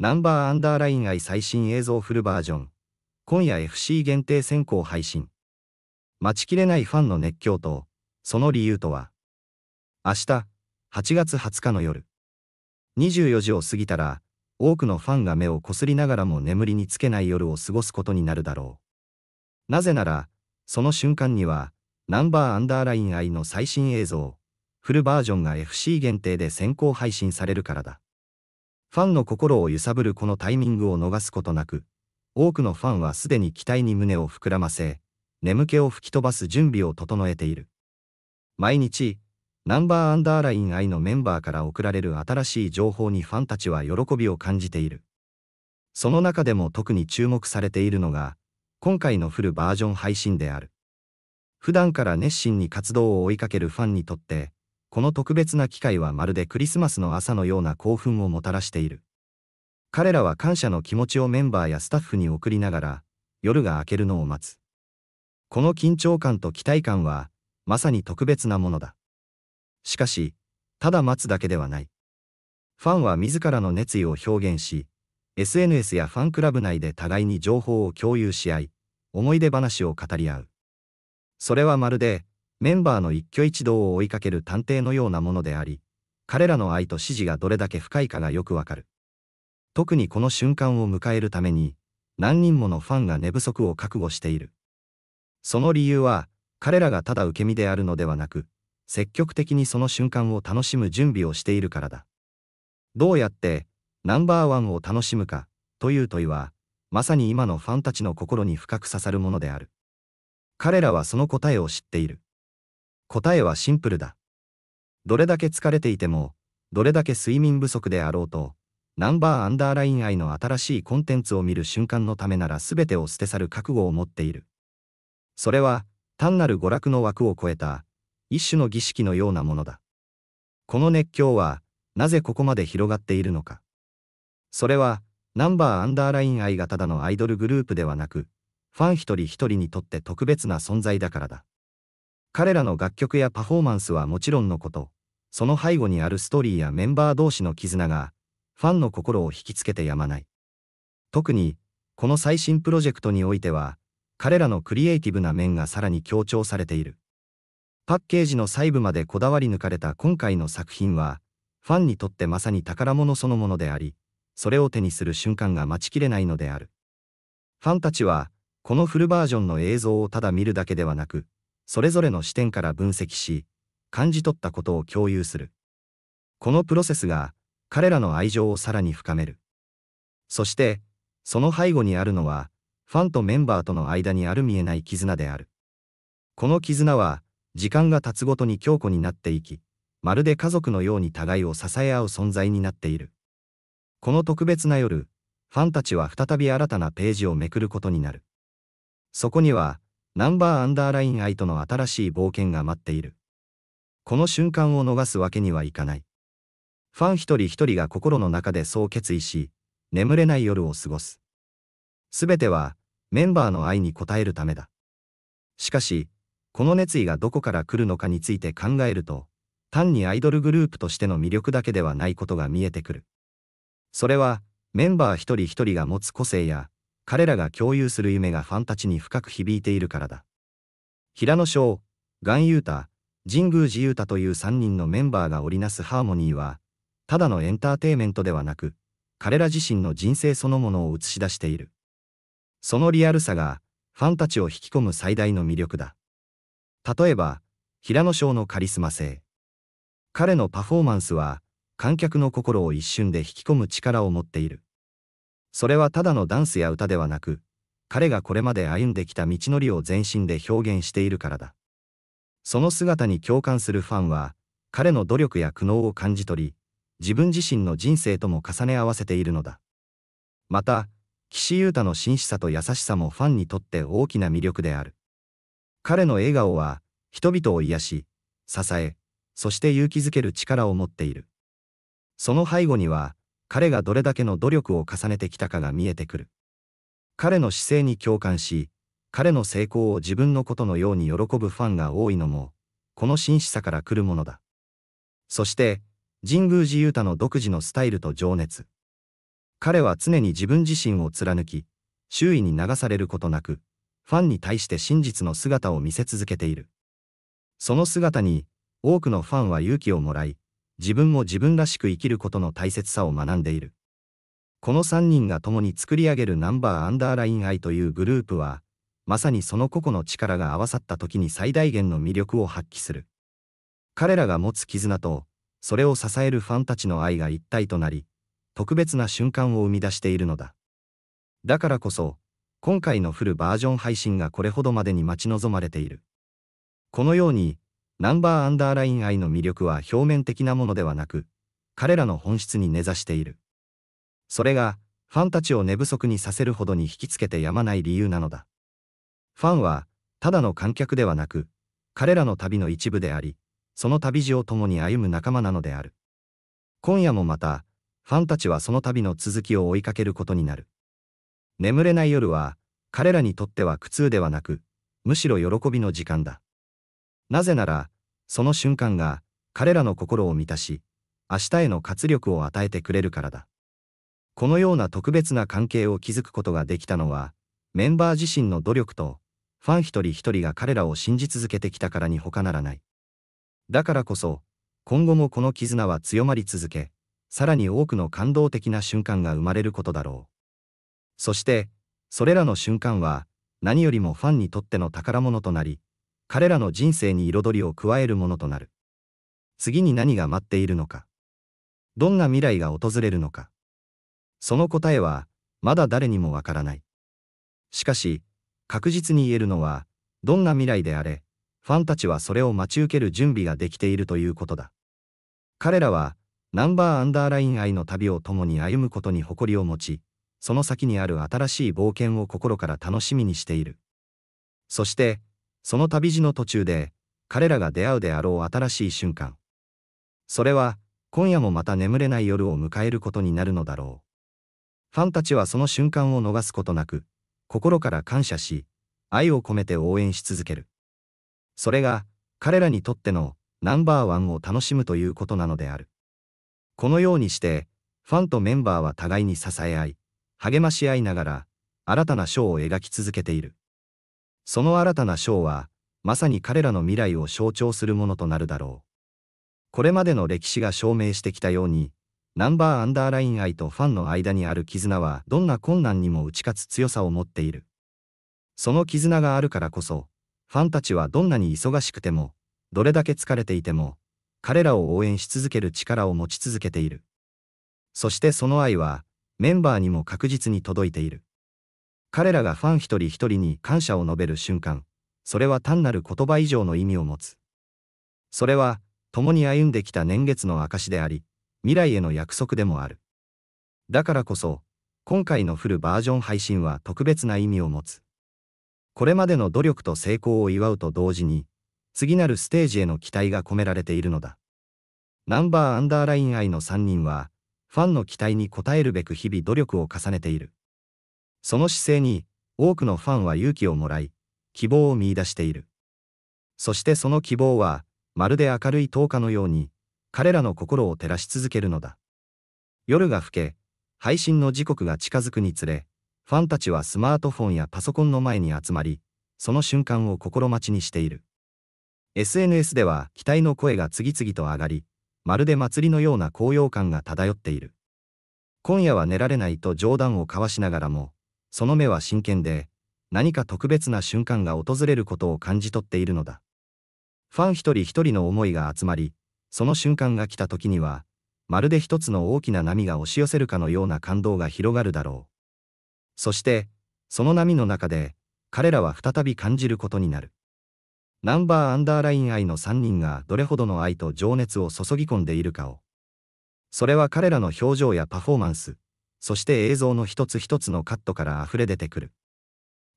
ナンバーアンダーライン愛最新映像フルバージョン。今夜 FC 限定先行配信。待ちきれないファンの熱狂と、その理由とは。明日、8月20日の夜。24時を過ぎたら、多くのファンが目をこすりながらも眠りにつけない夜を過ごすことになるだろう。なぜなら、その瞬間には、ナンバーアンダーライン愛の最新映像、フルバージョンが FC 限定で先行配信されるからだ。ファンの心を揺さぶるこのタイミングを逃すことなく、多くのファンはすでに期待に胸を膨らませ、眠気を吹き飛ばす準備を整えている。毎日、ナンバーアンダーライン愛のメンバーから送られる新しい情報にファンたちは喜びを感じている。その中でも特に注目されているのが、今回のフルバージョン配信である。普段から熱心に活動を追いかけるファンにとって、この特別な機会はまるでクリスマスの朝のような興奮をもたらしている。彼らは感謝の気持ちをメンバーやスタッフに送りながら、夜が明けるのを待つ。この緊張感と期待感は、まさに特別なものだ。しかし、ただ待つだけではない。ファンは自らの熱意を表現し、SNS やファンクラブ内で互いに情報を共有し合い、思い出話を語り合う。それはまるで、メンバーの一挙一動を追いかける探偵のようなものであり、彼らの愛と支持がどれだけ深いかがよくわかる。特にこの瞬間を迎えるために、何人ものファンが寝不足を覚悟している。その理由は、彼らがただ受け身であるのではなく、積極的にその瞬間を楽しむ準備をしているからだ。どうやって、ナンバーワンを楽しむか、という問いは、まさに今のファンたちの心に深く刺さるものである。彼らはその答えを知っている。答えはシンプルだ。どれだけ疲れていても、どれだけ睡眠不足であろうと、ナンバーアンダーライン愛の新しいコンテンツを見る瞬間のためなら全てを捨て去る覚悟を持っている。それは、単なる娯楽の枠を超えた、一種の儀式のようなものだ。この熱狂は、なぜここまで広がっているのか。それは、ナンバーアンダーライン愛がただのアイドルグループではなく、ファン一人一人にとって特別な存在だからだ。彼らの楽曲やパフォーマンスはもちろんのこと、その背後にあるストーリーやメンバー同士の絆が、ファンの心を引きつけてやまない。特に、この最新プロジェクトにおいては、彼らのクリエイティブな面がさらに強調されている。パッケージの細部までこだわり抜かれた今回の作品は、ファンにとってまさに宝物そのものであり、それを手にする瞬間が待ちきれないのである。ファンたちは、このフルバージョンの映像をただ見るだけではなく、それぞれの視点から分析し、感じ取ったことを共有する。このプロセスが彼らの愛情をさらに深める。そして、その背後にあるのは、ファンとメンバーとの間にある見えない絆である。この絆は、時間が経つごとに強固になっていき、まるで家族のように互いを支え合う存在になっている。この特別な夜、ファンたちは再び新たなページをめくることになる。そこには、ナンバーアンダーライン愛との新しい冒険が待っている。この瞬間を逃すわけにはいかない。ファン一人一人が心の中でそう決意し、眠れない夜を過ごす。すべては、メンバーの愛に応えるためだ。しかし、この熱意がどこから来るのかについて考えると、単にアイドルグループとしての魅力だけではないことが見えてくる。それは、メンバー一人一人が持つ個性や、彼らが共有する夢がファンたちに深く響いているからだ。平野翔、岩優太、神宮寺優太という3人のメンバーが織りなすハーモニーは、ただのエンターテイメントではなく、彼ら自身の人生そのものを映し出している。そのリアルさが、ファンたちを引き込む最大の魅力だ。例えば、平野翔のカリスマ性。彼のパフォーマンスは、観客の心を一瞬で引き込む力を持っている。それはただのダンスや歌ではなく、彼がこれまで歩んできた道のりを全身で表現しているからだ。その姿に共感するファンは、彼の努力や苦悩を感じ取り、自分自身の人生とも重ね合わせているのだ。また、岸優太の真摯さと優しさもファンにとって大きな魅力である。彼の笑顔は、人々を癒し、支え、そして勇気づける力を持っている。その背後には、彼がどれだけの努力を重ねてきたかが見えてくる。彼の姿勢に共感し、彼の成功を自分のことのように喜ぶファンが多いのも、この真摯さから来るものだ。そして、神宮寺勇太の独自のスタイルと情熱。彼は常に自分自身を貫き、周囲に流されることなく、ファンに対して真実の姿を見せ続けている。その姿に、多くのファンは勇気をもらい、自分も自分らしく生きることの大切さを学んでいる。この3人が共に作り上げるナンバーアンダーライン I というグループは、まさにその個々の力が合わさった時に最大限の魅力を発揮する。彼らが持つ絆と、それを支えるファンたちの愛が一体となり、特別な瞬間を生み出しているのだ。だからこそ、今回のフルバージョン配信がこれほどまでに待ち望まれている。このように、ナンバーアンダーライン愛の魅力は表面的なものではなく、彼らの本質に根ざしている。それが、ファンたちを寝不足にさせるほどに引きつけてやまない理由なのだ。ファンは、ただの観客ではなく、彼らの旅の一部であり、その旅路を共に歩む仲間なのである。今夜もまた、ファンたちはその旅の続きを追いかけることになる。眠れない夜は、彼らにとっては苦痛ではなく、むしろ喜びの時間だ。なぜなら、その瞬間が彼らの心を満たし、明日への活力を与えてくれるからだ。このような特別な関係を築くことができたのは、メンバー自身の努力と、ファン一人一人が彼らを信じ続けてきたからに他ならない。だからこそ、今後もこの絆は強まり続け、さらに多くの感動的な瞬間が生まれることだろう。そして、それらの瞬間は、何よりもファンにとっての宝物となり、彼らの人生に彩りを加えるものとなる。次に何が待っているのか。どんな未来が訪れるのか。その答えは、まだ誰にもわからない。しかし、確実に言えるのは、どんな未来であれ、ファンたちはそれを待ち受ける準備ができているということだ。彼らは、ナンバーアンダーライン愛の旅を共に歩むことに誇りを持ち、その先にある新しい冒険を心から楽しみにしている。そして、その旅路の途中で、彼らが出会うであろう新しい瞬間。それは、今夜もまた眠れない夜を迎えることになるのだろう。ファンたちはその瞬間を逃すことなく、心から感謝し、愛を込めて応援し続ける。それが、彼らにとってのナンバーワンを楽しむということなのである。このようにして、ファンとメンバーは互いに支え合い、励まし合いながら、新たなーを描き続けている。その新たな章は、まさに彼らの未来を象徴するものとなるだろう。これまでの歴史が証明してきたように、ナンバーアンダーライン愛とファンの間にある絆はどんな困難にも打ち勝つ強さを持っている。その絆があるからこそ、ファンたちはどんなに忙しくても、どれだけ疲れていても、彼らを応援し続ける力を持ち続けている。そしてその愛は、メンバーにも確実に届いている。彼らがファン一人一人に感謝を述べる瞬間、それは単なる言葉以上の意味を持つ。それは、共に歩んできた年月の証であり、未来への約束でもある。だからこそ、今回のフルバージョン配信は特別な意味を持つ。これまでの努力と成功を祝うと同時に、次なるステージへの期待が込められているのだ。ナンバーアンダーライン愛の3人は、ファンの期待に応えるべく日々努力を重ねている。その姿勢に多くのファンは勇気をもらい、希望を見出している。そしてその希望は、まるで明るい10日のように、彼らの心を照らし続けるのだ。夜が更け、配信の時刻が近づくにつれ、ファンたちはスマートフォンやパソコンの前に集まり、その瞬間を心待ちにしている。SNS では期待の声が次々と上がり、まるで祭りのような高揚感が漂っている。今夜は寝られないと冗談を交わしながらも、その目は真剣で、何か特別な瞬間が訪れることを感じ取っているのだ。ファン一人一人の思いが集まり、その瞬間が来た時には、まるで一つの大きな波が押し寄せるかのような感動が広がるだろう。そして、その波の中で、彼らは再び感じることになる。ナンバーアンダーライン愛の3人がどれほどの愛と情熱を注ぎ込んでいるかを。それは彼らの表情やパフォーマンス、そして映像の一つ一つのカットから溢れ出てくる。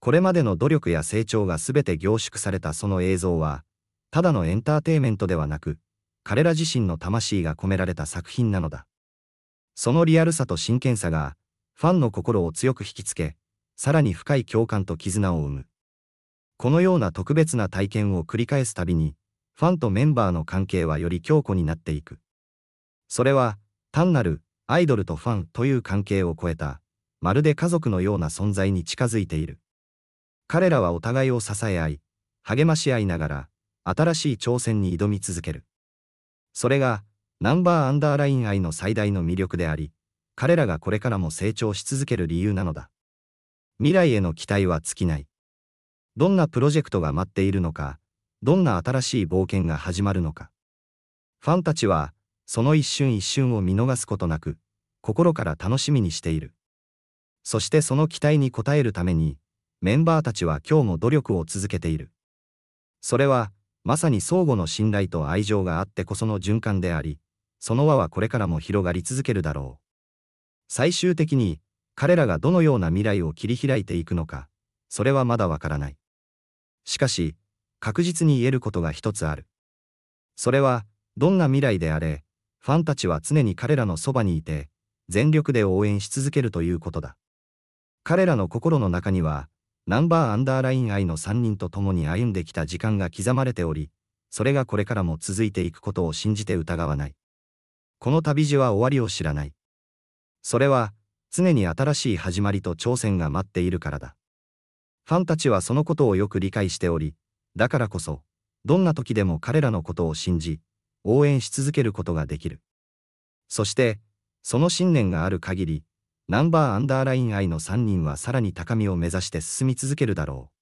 これまでの努力や成長が全て凝縮されたその映像は、ただのエンターテイメントではなく、彼ら自身の魂が込められた作品なのだ。そのリアルさと真剣さが、ファンの心を強く引きつけ、さらに深い共感と絆を生む。このような特別な体験を繰り返すたびに、ファンとメンバーの関係はより強固になっていく。それは、単なるアイドルとファンという関係を超えた、まるで家族のような存在に近づいている。彼らはお互いを支え合い、励まし合いながら、新しい挑戦に挑み続ける。それが、ナンバーアンダーライン愛の最大の魅力であり、彼らがこれからも成長し続ける理由なのだ。未来への期待は尽きない。どんなプロジェクトが待っているのか、どんな新しい冒険が始まるのか。ファンたちは、その一瞬一瞬を見逃すことなく、心から楽しみにしている。そしてその期待に応えるために、メンバーたちは今日も努力を続けている。それは、まさに相互の信頼と愛情があってこその循環であり、その輪はこれからも広がり続けるだろう。最終的に、彼らがどのような未来を切り開いていくのか、それはまだわからない。しかし、確実に言えることが一つある。それは、どんな未来であれ、ファンたちは常に彼らのそばにいて、全力で応援し続けるということだ。彼らの心の中には、ナンバーアンダーライン愛の3人と共に歩んできた時間が刻まれており、それがこれからも続いていくことを信じて疑わない。この旅路は終わりを知らない。それは、常に新しい始まりと挑戦が待っているからだ。ファンたちはそのことをよく理解しており、だからこそ、どんな時でも彼らのことを信じ、応援し続けることができる。そして、その信念がある限り、ナンバーアンダーライン愛の3人はさらに高みを目指して進み続けるだろう。